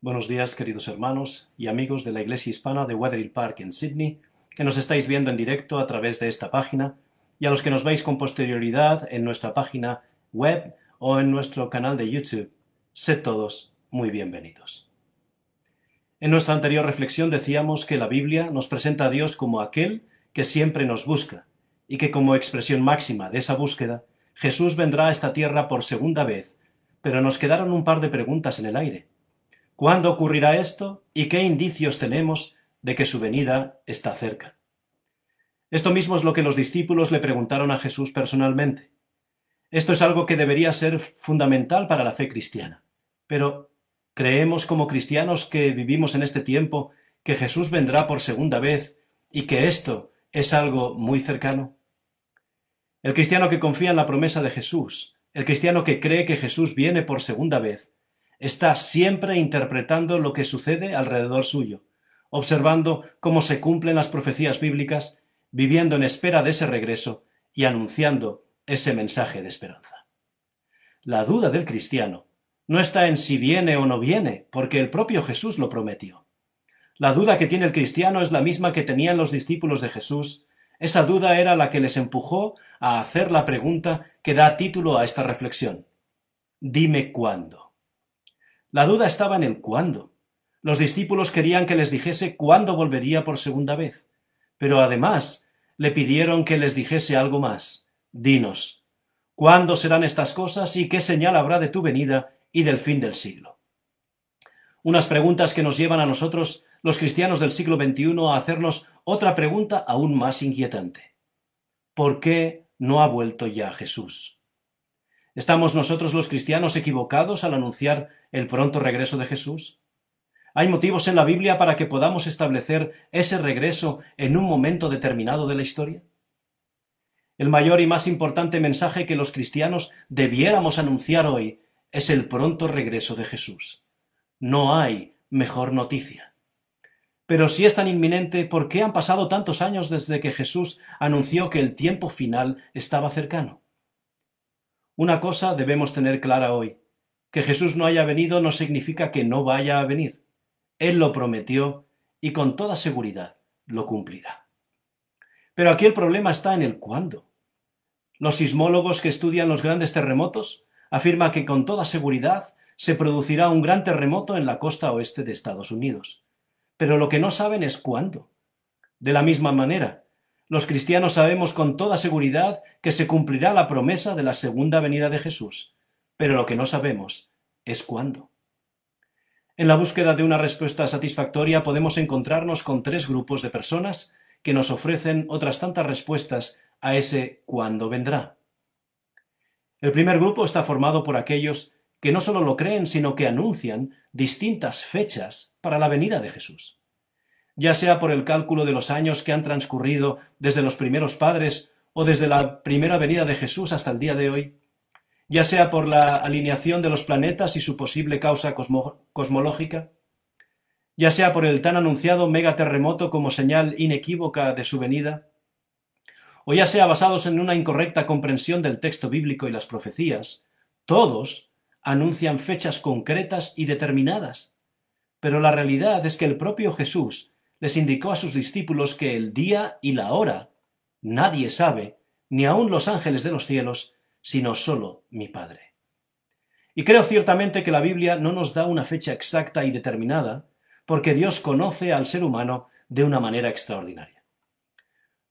Buenos días, queridos hermanos y amigos de la Iglesia Hispana de Wetherill Park en Sydney, que nos estáis viendo en directo a través de esta página, y a los que nos veis con posterioridad en nuestra página web o en nuestro canal de YouTube. Sed todos muy bienvenidos. En nuestra anterior reflexión decíamos que la Biblia nos presenta a Dios como aquel que siempre nos busca, y que como expresión máxima de esa búsqueda, Jesús vendrá a esta tierra por segunda vez, pero nos quedaron un par de preguntas en el aire ¿Cuándo ocurrirá esto y qué indicios tenemos de que su venida está cerca? Esto mismo es lo que los discípulos le preguntaron a Jesús personalmente. Esto es algo que debería ser fundamental para la fe cristiana. Pero, ¿creemos como cristianos que vivimos en este tiempo que Jesús vendrá por segunda vez y que esto es algo muy cercano? El cristiano que confía en la promesa de Jesús, el cristiano que cree que Jesús viene por segunda vez, Está siempre interpretando lo que sucede alrededor suyo, observando cómo se cumplen las profecías bíblicas, viviendo en espera de ese regreso y anunciando ese mensaje de esperanza. La duda del cristiano no está en si viene o no viene, porque el propio Jesús lo prometió. La duda que tiene el cristiano es la misma que tenían los discípulos de Jesús. Esa duda era la que les empujó a hacer la pregunta que da título a esta reflexión. Dime cuándo. La duda estaba en el cuándo. Los discípulos querían que les dijese cuándo volvería por segunda vez, pero además le pidieron que les dijese algo más. Dinos, ¿cuándo serán estas cosas y qué señal habrá de tu venida y del fin del siglo? Unas preguntas que nos llevan a nosotros, los cristianos del siglo XXI, a hacernos otra pregunta aún más inquietante. ¿Por qué no ha vuelto ya Jesús? ¿Estamos nosotros los cristianos equivocados al anunciar el pronto regreso de Jesús? Hay motivos en la Biblia para que podamos establecer ese regreso en un momento determinado de la historia. El mayor y más importante mensaje que los cristianos debiéramos anunciar hoy es el pronto regreso de Jesús. No hay mejor noticia. Pero si es tan inminente, ¿por qué han pasado tantos años desde que Jesús anunció que el tiempo final estaba cercano? Una cosa debemos tener clara hoy. Que Jesús no haya venido no significa que no vaya a venir. Él lo prometió y con toda seguridad lo cumplirá. Pero aquí el problema está en el cuándo. Los sismólogos que estudian los grandes terremotos afirman que con toda seguridad se producirá un gran terremoto en la costa oeste de Estados Unidos. Pero lo que no saben es cuándo. De la misma manera, los cristianos sabemos con toda seguridad que se cumplirá la promesa de la segunda venida de Jesús, pero lo que no sabemos es cuándo. En la búsqueda de una respuesta satisfactoria podemos encontrarnos con tres grupos de personas que nos ofrecen otras tantas respuestas a ese cuándo vendrá. El primer grupo está formado por aquellos que no solo lo creen, sino que anuncian distintas fechas para la venida de Jesús. Ya sea por el cálculo de los años que han transcurrido desde los primeros padres o desde la primera venida de Jesús hasta el día de hoy, ya sea por la alineación de los planetas y su posible causa cosmológica, ya sea por el tan anunciado megaterremoto como señal inequívoca de su venida, o ya sea basados en una incorrecta comprensión del texto bíblico y las profecías, todos anuncian fechas concretas y determinadas. Pero la realidad es que el propio Jesús les indicó a sus discípulos que el día y la hora nadie sabe, ni aun los ángeles de los cielos, sino solo mi Padre. Y creo ciertamente que la Biblia no nos da una fecha exacta y determinada, porque Dios conoce al ser humano de una manera extraordinaria.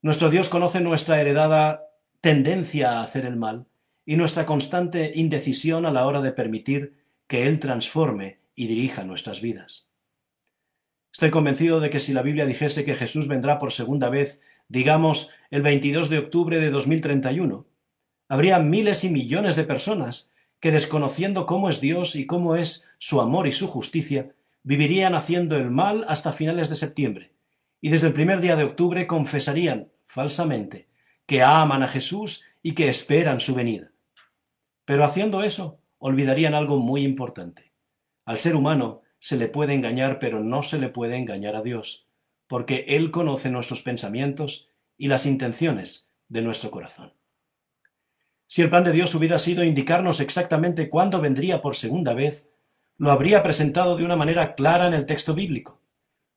Nuestro Dios conoce nuestra heredada tendencia a hacer el mal y nuestra constante indecisión a la hora de permitir que Él transforme y dirija nuestras vidas. Estoy convencido de que si la Biblia dijese que Jesús vendrá por segunda vez, digamos, el 22 de octubre de 2031, Habría miles y millones de personas que, desconociendo cómo es Dios y cómo es su amor y su justicia, vivirían haciendo el mal hasta finales de septiembre, y desde el primer día de octubre confesarían, falsamente, que aman a Jesús y que esperan su venida. Pero haciendo eso, olvidarían algo muy importante. Al ser humano se le puede engañar, pero no se le puede engañar a Dios, porque Él conoce nuestros pensamientos y las intenciones de nuestro corazón. Si el plan de Dios hubiera sido indicarnos exactamente cuándo vendría por segunda vez, lo habría presentado de una manera clara en el texto bíblico.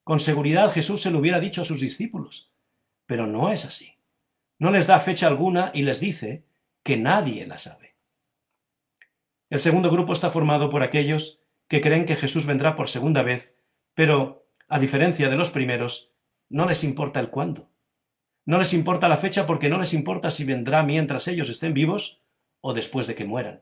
Con seguridad Jesús se lo hubiera dicho a sus discípulos, pero no es así. No les da fecha alguna y les dice que nadie la sabe. El segundo grupo está formado por aquellos que creen que Jesús vendrá por segunda vez, pero, a diferencia de los primeros, no les importa el cuándo. No les importa la fecha porque no les importa si vendrá mientras ellos estén vivos o después de que mueran.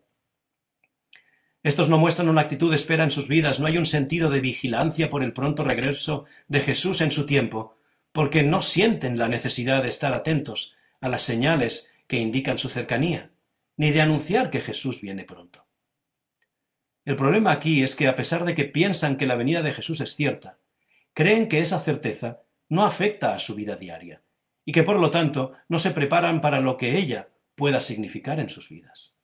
Estos no muestran una actitud de espera en sus vidas, no hay un sentido de vigilancia por el pronto regreso de Jesús en su tiempo, porque no sienten la necesidad de estar atentos a las señales que indican su cercanía, ni de anunciar que Jesús viene pronto. El problema aquí es que a pesar de que piensan que la venida de Jesús es cierta, creen que esa certeza no afecta a su vida diaria y que por lo tanto no se preparan para lo que ella pueda significar en sus vidas.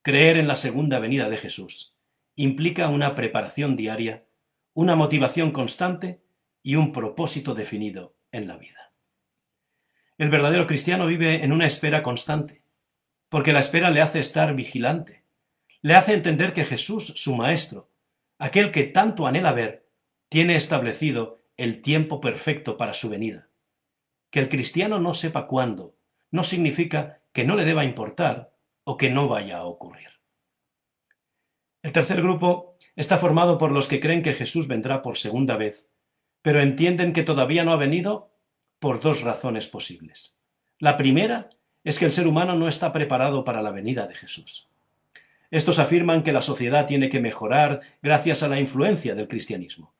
Creer en la segunda venida de Jesús implica una preparación diaria, una motivación constante y un propósito definido en la vida. El verdadero cristiano vive en una espera constante, porque la espera le hace estar vigilante, le hace entender que Jesús, su Maestro, aquel que tanto anhela ver, tiene establecido el tiempo perfecto para su venida que el cristiano no sepa cuándo no significa que no le deba importar o que no vaya a ocurrir. El tercer grupo está formado por los que creen que Jesús vendrá por segunda vez, pero entienden que todavía no ha venido por dos razones posibles. La primera es que el ser humano no está preparado para la venida de Jesús. Estos afirman que la sociedad tiene que mejorar gracias a la influencia del cristianismo,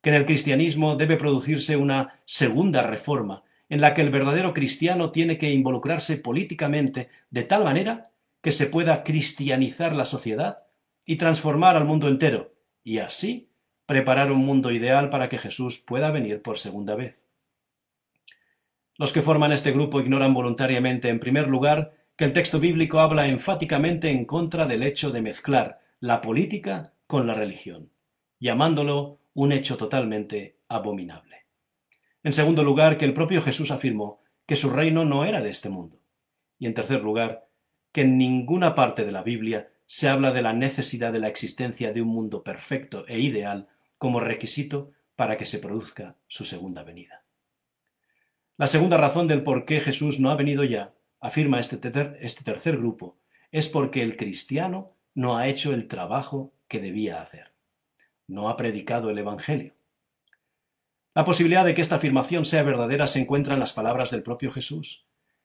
que en el cristianismo debe producirse una segunda reforma en la que el verdadero cristiano tiene que involucrarse políticamente de tal manera que se pueda cristianizar la sociedad y transformar al mundo entero, y así preparar un mundo ideal para que Jesús pueda venir por segunda vez. Los que forman este grupo ignoran voluntariamente, en primer lugar, que el texto bíblico habla enfáticamente en contra del hecho de mezclar la política con la religión, llamándolo un hecho totalmente abominable. En segundo lugar, que el propio Jesús afirmó que su reino no era de este mundo. Y en tercer lugar, que en ninguna parte de la Biblia se habla de la necesidad de la existencia de un mundo perfecto e ideal como requisito para que se produzca su segunda venida. La segunda razón del por qué Jesús no ha venido ya, afirma este, este tercer grupo, es porque el cristiano no ha hecho el trabajo que debía hacer. No ha predicado el Evangelio. La posibilidad de que esta afirmación sea verdadera se encuentra en las palabras del propio Jesús,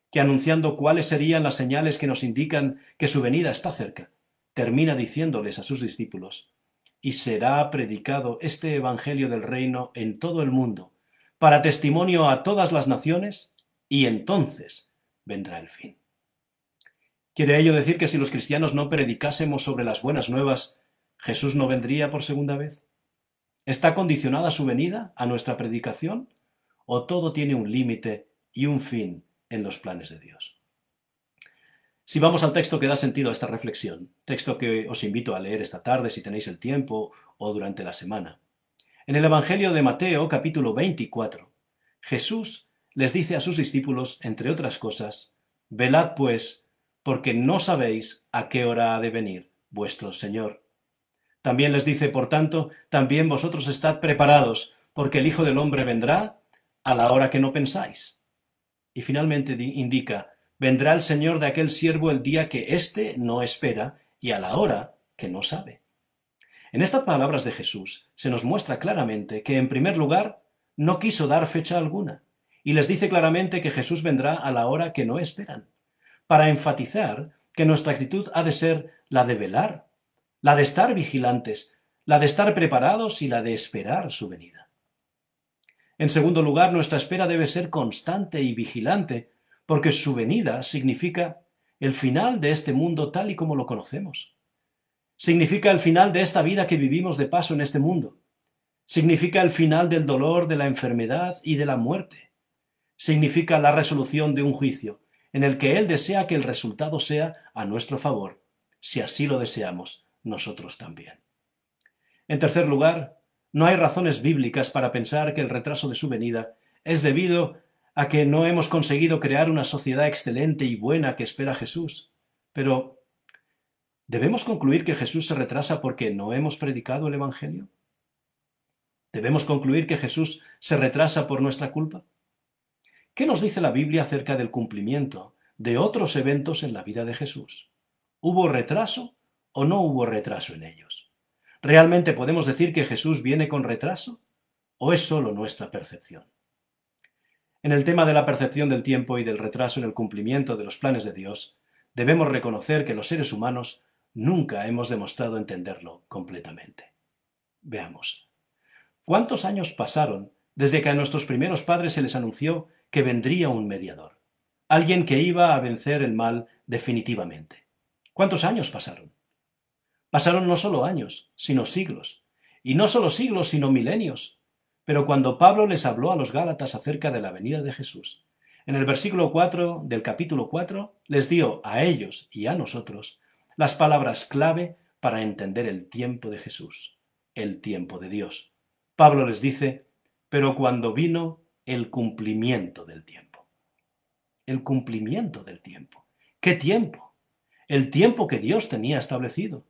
que anunciando cuáles serían las señales que nos indican que su venida está cerca, termina diciéndoles a sus discípulos, y será predicado este Evangelio del Reino en todo el mundo, para testimonio a todas las naciones, y entonces vendrá el fin. ¿Quiere ello decir que si los cristianos no predicásemos sobre las buenas nuevas, Jesús no vendría por segunda vez? ¿Está condicionada su venida a nuestra predicación? ¿O todo tiene un límite y un fin en los planes de Dios? Si vamos al texto que da sentido a esta reflexión, texto que os invito a leer esta tarde si tenéis el tiempo o durante la semana. En el Evangelio de Mateo capítulo 24, Jesús les dice a sus discípulos, entre otras cosas, Velad pues, porque no sabéis a qué hora ha de venir vuestro Señor. También les dice, por tanto, también vosotros estad preparados, porque el Hijo del Hombre vendrá a la hora que no pensáis. Y finalmente indica, vendrá el Señor de aquel siervo el día que éste no espera y a la hora que no sabe. En estas palabras de Jesús se nos muestra claramente que, en primer lugar, no quiso dar fecha alguna, y les dice claramente que Jesús vendrá a la hora que no esperan, para enfatizar que nuestra actitud ha de ser la de velar la de estar vigilantes, la de estar preparados y la de esperar su venida. En segundo lugar, nuestra espera debe ser constante y vigilante, porque su venida significa el final de este mundo tal y como lo conocemos. Significa el final de esta vida que vivimos de paso en este mundo. Significa el final del dolor, de la enfermedad y de la muerte. Significa la resolución de un juicio en el que Él desea que el resultado sea a nuestro favor, si así lo deseamos, nosotros también. En tercer lugar, no hay razones bíblicas para pensar que el retraso de su venida es debido a que no hemos conseguido crear una sociedad excelente y buena que espera Jesús. Pero, ¿debemos concluir que Jesús se retrasa porque no hemos predicado el Evangelio? ¿Debemos concluir que Jesús se retrasa por nuestra culpa? ¿Qué nos dice la Biblia acerca del cumplimiento de otros eventos en la vida de Jesús? ¿Hubo retraso o no hubo retraso en ellos? ¿Realmente podemos decir que Jesús viene con retraso o es solo nuestra percepción? En el tema de la percepción del tiempo y del retraso en el cumplimiento de los planes de Dios, debemos reconocer que los seres humanos nunca hemos demostrado entenderlo completamente. Veamos. ¿Cuántos años pasaron desde que a nuestros primeros padres se les anunció que vendría un mediador? Alguien que iba a vencer el mal definitivamente. ¿Cuántos años pasaron? Pasaron no solo años, sino siglos. Y no solo siglos, sino milenios. Pero cuando Pablo les habló a los Gálatas acerca de la venida de Jesús, en el versículo 4 del capítulo 4 les dio a ellos y a nosotros las palabras clave para entender el tiempo de Jesús, el tiempo de Dios. Pablo les dice, pero cuando vino el cumplimiento del tiempo. El cumplimiento del tiempo. ¿Qué tiempo? El tiempo que Dios tenía establecido.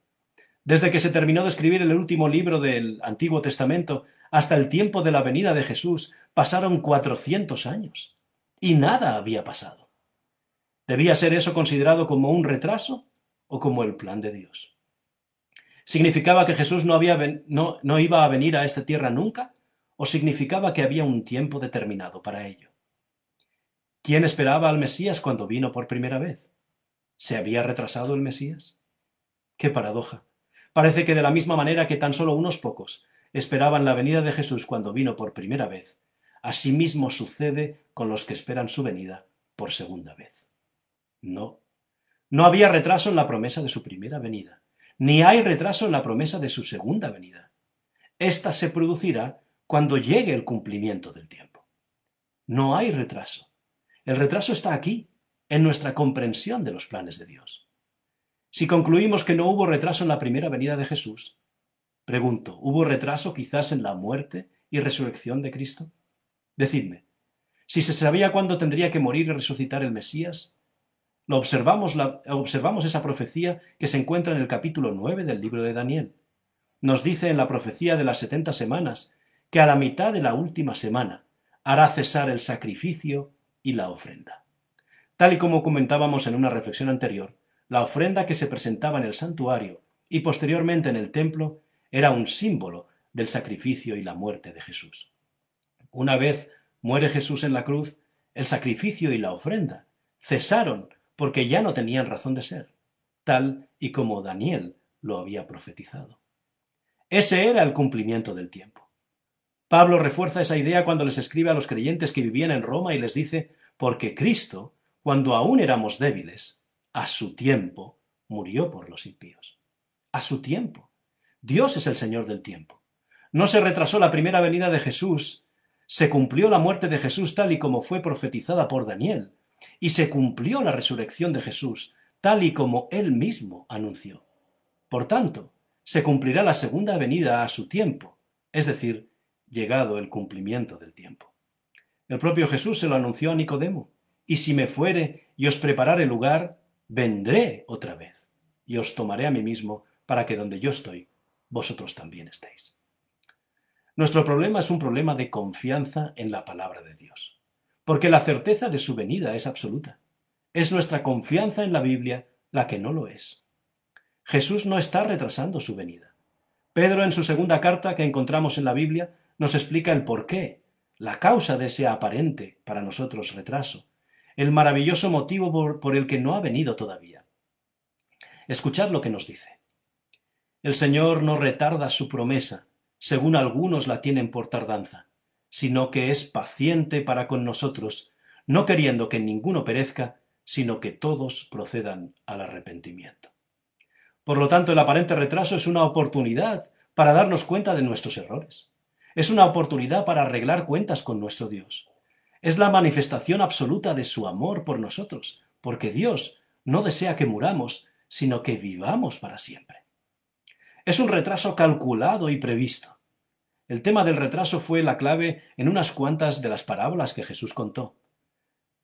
Desde que se terminó de escribir el último libro del Antiguo Testamento hasta el tiempo de la venida de Jesús, pasaron 400 años y nada había pasado. ¿Debía ser eso considerado como un retraso o como el plan de Dios? ¿Significaba que Jesús no, había no iba a venir a esta tierra nunca? ¿O significaba que había un tiempo determinado para ello? ¿Quién esperaba al Mesías cuando vino por primera vez? ¿Se había retrasado el Mesías? ¡Qué paradoja! Parece que de la misma manera que tan solo unos pocos esperaban la venida de Jesús cuando vino por primera vez, asimismo sucede con los que esperan su venida por segunda vez. No, no había retraso en la promesa de su primera venida, ni hay retraso en la promesa de su segunda venida. Esta se producirá cuando llegue el cumplimiento del tiempo. No hay retraso. El retraso está aquí, en nuestra comprensión de los planes de Dios. Si concluimos que no hubo retraso en la primera venida de Jesús, pregunto, ¿hubo retraso quizás en la muerte y resurrección de Cristo? Decidme, si se sabía cuándo tendría que morir y resucitar el Mesías, lo observamos, la, observamos esa profecía que se encuentra en el capítulo 9 del libro de Daniel. Nos dice en la profecía de las setenta semanas que a la mitad de la última semana hará cesar el sacrificio y la ofrenda. Tal y como comentábamos en una reflexión anterior, la ofrenda que se presentaba en el santuario y posteriormente en el templo era un símbolo del sacrificio y la muerte de Jesús. Una vez muere Jesús en la cruz, el sacrificio y la ofrenda cesaron porque ya no tenían razón de ser, tal y como Daniel lo había profetizado. Ese era el cumplimiento del tiempo. Pablo refuerza esa idea cuando les escribe a los creyentes que vivían en Roma y les dice, porque Cristo, cuando aún éramos débiles, a su tiempo murió por los impíos. A su tiempo. Dios es el Señor del tiempo. No se retrasó la primera venida de Jesús. Se cumplió la muerte de Jesús tal y como fue profetizada por Daniel. Y se cumplió la resurrección de Jesús tal y como él mismo anunció. Por tanto, se cumplirá la segunda venida a su tiempo, es decir, llegado el cumplimiento del tiempo. El propio Jesús se lo anunció a Nicodemo, y si me fuere y os preparare lugar, vendré otra vez y os tomaré a mí mismo para que donde yo estoy, vosotros también estéis. Nuestro problema es un problema de confianza en la palabra de Dios, porque la certeza de su venida es absoluta. Es nuestra confianza en la Biblia la que no lo es. Jesús no está retrasando su venida. Pedro en su segunda carta que encontramos en la Biblia nos explica el porqué, la causa de ese aparente para nosotros retraso, el maravilloso motivo por, el que no ha venido todavía. Escuchad lo que nos dice. El Señor no retarda su promesa, según algunos la tienen por tardanza, sino que es paciente para con nosotros, no queriendo que ninguno perezca, sino que todos procedan al arrepentimiento. Por lo tanto, el aparente retraso es una oportunidad para darnos cuenta de nuestros errores. Es una oportunidad para arreglar cuentas con nuestro Dios. Es la manifestación absoluta de su amor por nosotros, porque Dios no desea que muramos, sino que vivamos para siempre. Es un retraso calculado y previsto. El tema del retraso fue la clave en unas cuantas de las parábolas que Jesús contó.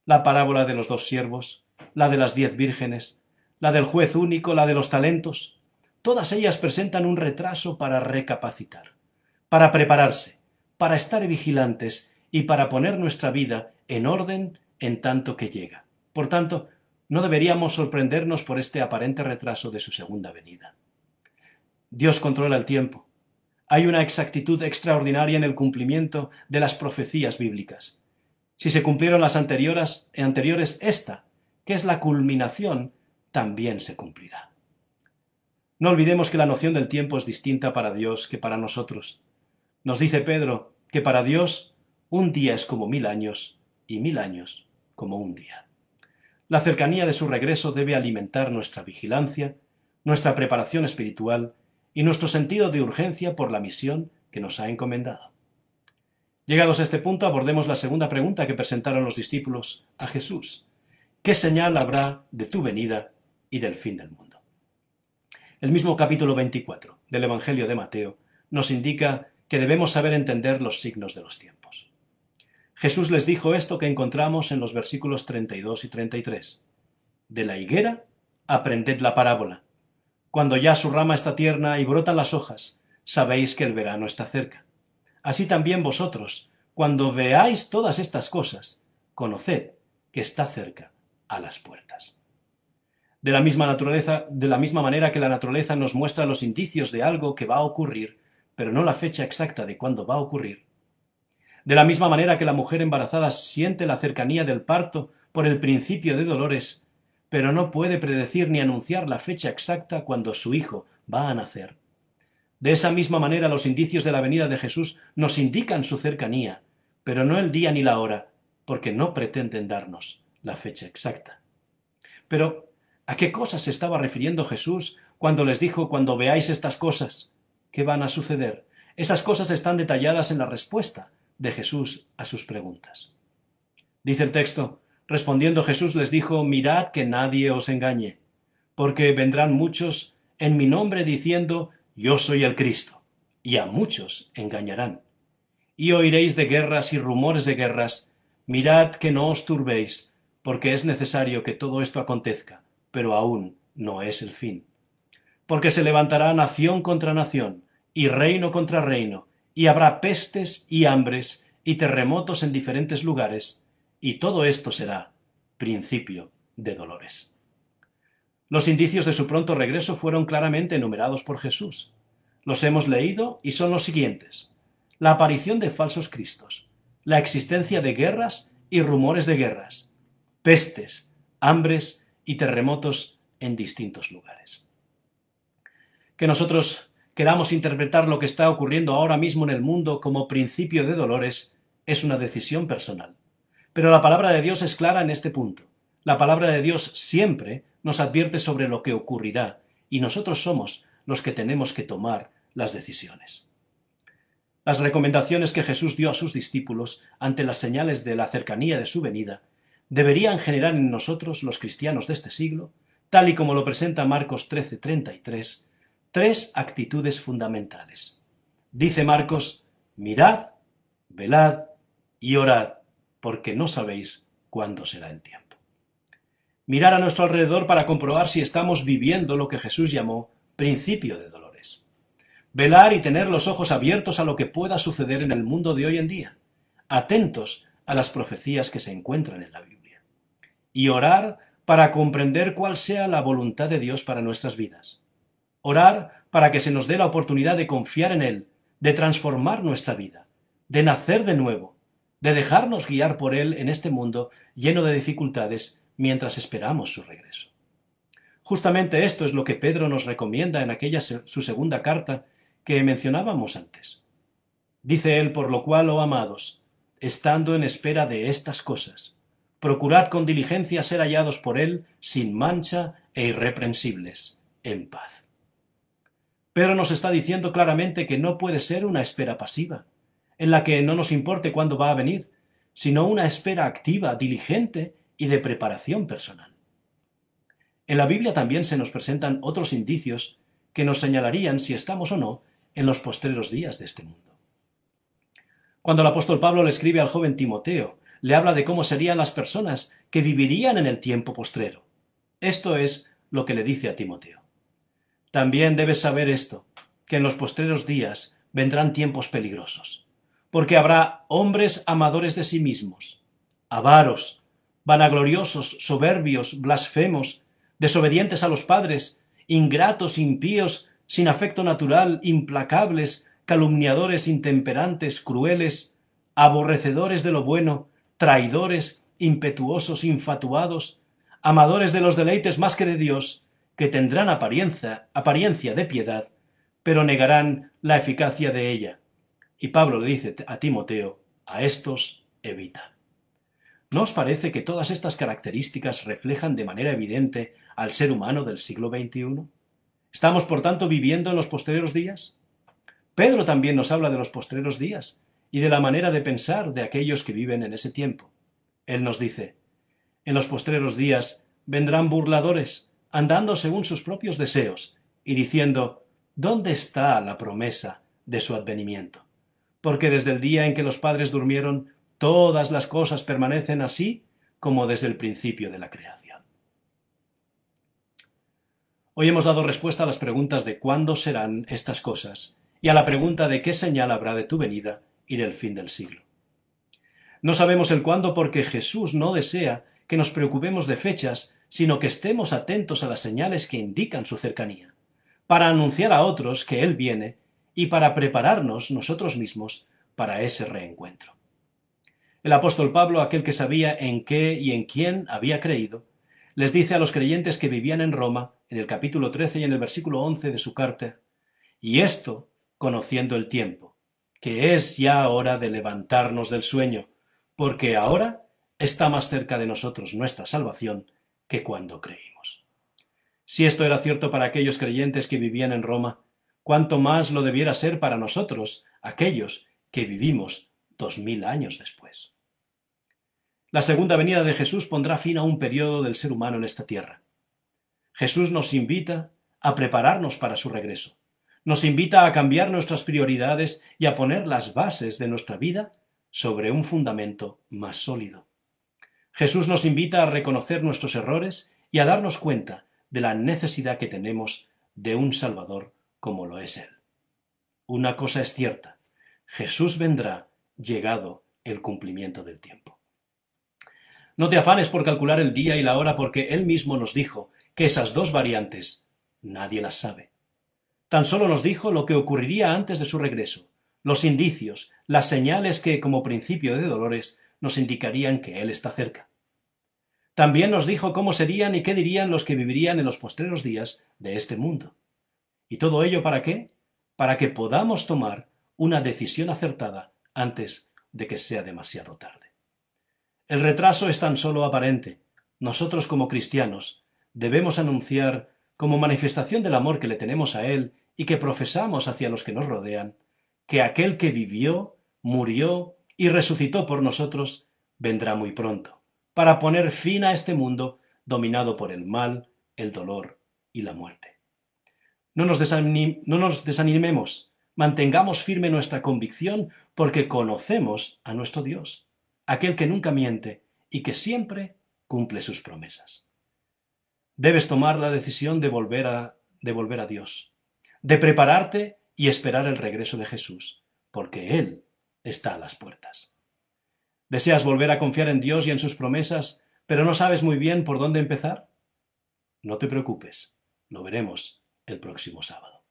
La parábola de los dos siervos, la de las diez vírgenes, la del juez único, la de los talentos, todas ellas presentan un retraso para recapacitar, para prepararse, para estar vigilantes y para poner nuestra vida en orden en tanto que llega. Por tanto, no deberíamos sorprendernos por este aparente retraso de su segunda venida. Dios controla el tiempo. Hay una exactitud extraordinaria en el cumplimiento de las profecías bíblicas. Si se cumplieron las anteriores, anteriores esta, que es la culminación, también se cumplirá. No olvidemos que la noción del tiempo es distinta para Dios que para nosotros. Nos dice Pedro que para Dios un día es como mil años y mil años como un día. La cercanía de su regreso debe alimentar nuestra vigilancia, nuestra preparación espiritual y nuestro sentido de urgencia por la misión que nos ha encomendado. Llegados a este punto, abordemos la segunda pregunta que presentaron los discípulos a Jesús. ¿Qué señal habrá de tu venida y del fin del mundo? El mismo capítulo 24 del Evangelio de Mateo nos indica que debemos saber entender los signos de los tiempos. Jesús les dijo esto que encontramos en los versículos 32 y 33. De la higuera, aprended la parábola. Cuando ya su rama está tierna y brotan las hojas, sabéis que el verano está cerca. Así también vosotros, cuando veáis todas estas cosas, conoced que está cerca a las puertas. De la misma naturaleza, de la misma manera que la naturaleza nos muestra los indicios de algo que va a ocurrir, pero no la fecha exacta de cuándo va a ocurrir, de la misma manera que la mujer embarazada siente la cercanía del parto por el principio de dolores, pero no puede predecir ni anunciar la fecha exacta cuando su hijo va a nacer. De esa misma manera los indicios de la venida de Jesús nos indican su cercanía, pero no el día ni la hora, porque no pretenden darnos la fecha exacta. Pero, ¿a qué cosas se estaba refiriendo Jesús cuando les dijo, cuando veáis estas cosas, qué van a suceder? Esas cosas están detalladas en la respuesta de Jesús a sus preguntas. Dice el texto, respondiendo Jesús les dijo, mirad que nadie os engañe, porque vendrán muchos en mi nombre diciendo, yo soy el Cristo, y a muchos engañarán. Y oiréis de guerras y rumores de guerras, mirad que no os turbéis, porque es necesario que todo esto acontezca, pero aún no es el fin. Porque se levantará nación contra nación, y reino contra reino, y habrá pestes y hambres y terremotos en diferentes lugares, y todo esto será principio de dolores. Los indicios de su pronto regreso fueron claramente enumerados por Jesús. Los hemos leído y son los siguientes. La aparición de falsos cristos, la existencia de guerras y rumores de guerras, pestes, hambres y terremotos en distintos lugares. Que nosotros queramos interpretar lo que está ocurriendo ahora mismo en el mundo como principio de dolores, es una decisión personal. Pero la palabra de Dios es clara en este punto. La palabra de Dios siempre nos advierte sobre lo que ocurrirá y nosotros somos los que tenemos que tomar las decisiones. Las recomendaciones que Jesús dio a sus discípulos ante las señales de la cercanía de su venida deberían generar en nosotros, los cristianos de este siglo, tal y como lo presenta Marcos 13:33, tres actitudes fundamentales. Dice Marcos, mirad, velad y orad, porque no sabéis cuándo será el tiempo. Mirar a nuestro alrededor para comprobar si estamos viviendo lo que Jesús llamó principio de dolores. Velar y tener los ojos abiertos a lo que pueda suceder en el mundo de hoy en día, atentos a las profecías que se encuentran en la Biblia. Y orar para comprender cuál sea la voluntad de Dios para nuestras vidas, Orar para que se nos dé la oportunidad de confiar en Él, de transformar nuestra vida, de nacer de nuevo, de dejarnos guiar por Él en este mundo lleno de dificultades mientras esperamos su regreso. Justamente esto es lo que Pedro nos recomienda en aquella su segunda carta que mencionábamos antes. Dice él, por lo cual, oh amados, estando en espera de estas cosas, procurad con diligencia ser hallados por él sin mancha e irreprensibles, en paz. Pero nos está diciendo claramente que no puede ser una espera pasiva, en la que no nos importe cuándo va a venir, sino una espera activa, diligente y de preparación personal. En la Biblia también se nos presentan otros indicios que nos señalarían si estamos o no en los postreros días de este mundo. Cuando el apóstol Pablo le escribe al joven Timoteo, le habla de cómo serían las personas que vivirían en el tiempo postrero. Esto es lo que le dice a Timoteo. También debes saber esto, que en los postreros días vendrán tiempos peligrosos, porque habrá hombres amadores de sí mismos, avaros, vanagloriosos, soberbios, blasfemos, desobedientes a los padres, ingratos, impíos, sin afecto natural, implacables, calumniadores, intemperantes, crueles, aborrecedores de lo bueno, traidores, impetuosos, infatuados, amadores de los deleites más que de Dios, que tendrán apariencia, apariencia de piedad, pero negarán la eficacia de ella. Y Pablo le dice a Timoteo, a estos evita. ¿No os parece que todas estas características reflejan de manera evidente al ser humano del siglo XXI? ¿Estamos, por tanto, viviendo en los postreros días? Pedro también nos habla de los postreros días y de la manera de pensar de aquellos que viven en ese tiempo. Él nos dice, en los postreros días vendrán burladores andando según sus propios deseos, y diciendo, ¿dónde está la promesa de su advenimiento? Porque desde el día en que los padres durmieron, todas las cosas permanecen así como desde el principio de la creación. Hoy hemos dado respuesta a las preguntas de cuándo serán estas cosas y a la pregunta de qué señal habrá de tu venida y del fin del siglo. No sabemos el cuándo porque Jesús no desea que nos preocupemos de fechas, sino que estemos atentos a las señales que indican su cercanía, para anunciar a otros que Él viene y para prepararnos nosotros mismos para ese reencuentro. El apóstol Pablo, aquel que sabía en qué y en quién había creído, les dice a los creyentes que vivían en Roma, en el capítulo 13 y en el versículo 11 de su carta, y esto conociendo el tiempo, que es ya hora de levantarnos del sueño, porque ahora está más cerca de nosotros nuestra salvación que cuando creímos. Si esto era cierto para aquellos creyentes que vivían en Roma, cuánto más lo debiera ser para nosotros, aquellos que vivimos dos mil años después. La segunda venida de Jesús pondrá fin a un periodo del ser humano en esta tierra. Jesús nos invita a prepararnos para su regreso. Nos invita a cambiar nuestras prioridades y a poner las bases de nuestra vida sobre un fundamento más sólido. Jesús nos invita a reconocer nuestros errores y a darnos cuenta de la necesidad que tenemos de un Salvador como lo es Él. Una cosa es cierta, Jesús vendrá llegado el cumplimiento del tiempo. No te afanes por calcular el día y la hora porque Él mismo nos dijo que esas dos variantes nadie las sabe. Tan solo nos dijo lo que ocurriría antes de su regreso, los indicios, las señales que, como principio de dolores, nos indicarían que Él está cerca. También nos dijo cómo serían y qué dirían los que vivirían en los postreros días de este mundo. ¿Y todo ello para qué? Para que podamos tomar una decisión acertada antes de que sea demasiado tarde. El retraso es tan solo aparente. Nosotros como cristianos debemos anunciar, como manifestación del amor que le tenemos a Él y que profesamos hacia los que nos rodean, que aquel que vivió, murió y resucitó por nosotros, vendrá muy pronto, para poner fin a este mundo dominado por el mal, el dolor y la muerte. No nos, desanimemos, mantengamos firme nuestra convicción porque conocemos a nuestro Dios, aquel que nunca miente y que siempre cumple sus promesas. Debes tomar la decisión de volver a, de volver a Dios, de prepararte y esperar el regreso de Jesús, porque Él está a las puertas. ¿Deseas volver a confiar en Dios y en sus promesas, pero no sabes muy bien por dónde empezar? No te preocupes, lo veremos el próximo sábado.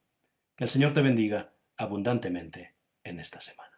Que el Señor te bendiga abundantemente en esta semana.